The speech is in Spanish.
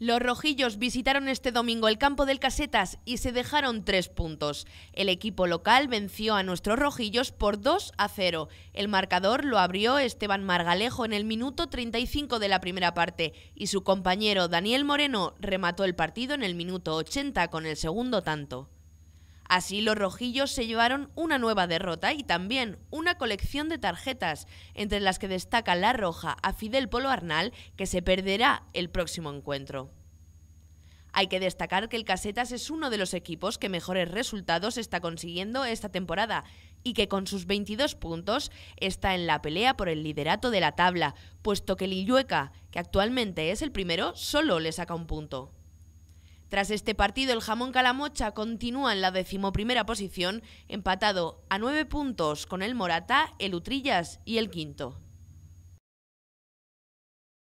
Los rojillos visitaron este domingo el campo del Casetas y se dejaron tres puntos. El equipo local venció a nuestros rojillos por 2 a 0. El marcador lo abrió Esteban Margalejo en el minuto 35 de la primera parte y su compañero Daniel Moreno remató el partido en el minuto 80 con el segundo tanto. Así los rojillos se llevaron una nueva derrota y también una colección de tarjetas, entre las que destaca la roja a Fidel Polo Arnal, que se perderá el próximo encuentro. Hay que destacar que el Casetas es uno de los equipos que mejores resultados está consiguiendo esta temporada y que con sus 22 puntos está en la pelea por el liderato de la tabla, puesto que el Illueca, que actualmente es el primero, solo le saca un punto. Tras este partido, el jamón calamocha continúa en la decimoprimera posición, empatado a nueve puntos con el Morata, el Utrillas y el Quinto.